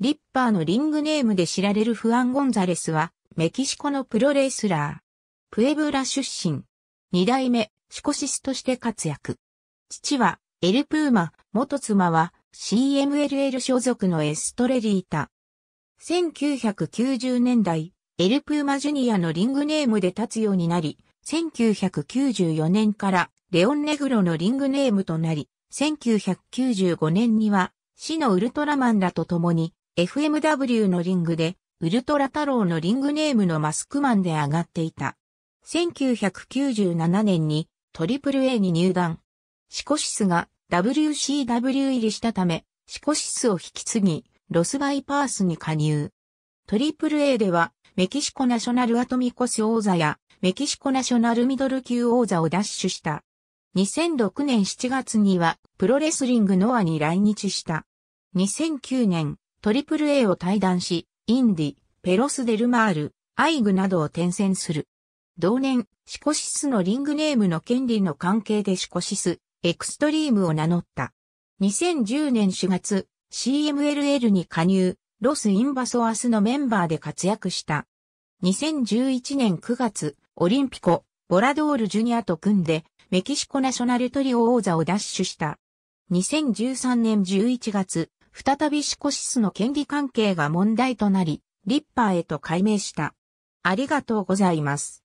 リッパーのリングネームで知られるフアン・ゴンザレスは、メキシコのプロレスラー。プエブラ出身。二代目、シコシスとして活躍。父は、エル・プーマ、元妻は、CMLL 所属のエストレリータ。1990年代、エル・プーマジュニアのリングネームで立つようになり、1994年からレオンネグロのリングネームとなり、1995年には、死のウルトラマンらと共に FMW のリングで、ウルトラ太郎のリングネームのマスクマンで上がっていた。1997年に AAA に入団。シコシスが WCW 入りしたため、シコシスを引き継ぎ、ロスバイパースに加入。AAA では、メキシコナショナルアトミコス王座や、メキシコナショナルミドル級王座を奪取した。2006年7月には、プロレスリングノアに来日した。2009年、トリプル a を退団し、インディ、ペロス・デルマール、アイグなどを転戦する。同年、シコシスのリングネームの権利の関係でシコシス、エクストリームを名乗った。2010年4月、CMLL に加入、ロス・インバソアスのメンバーで活躍した。2011年9月、オリンピコ、ボラドールジュニアと組んで、メキシコナショナルトリオ王座を奪取した。2013年11月、再びシコシスの権利関係が問題となり、リッパーへと改名した。ありがとうございます。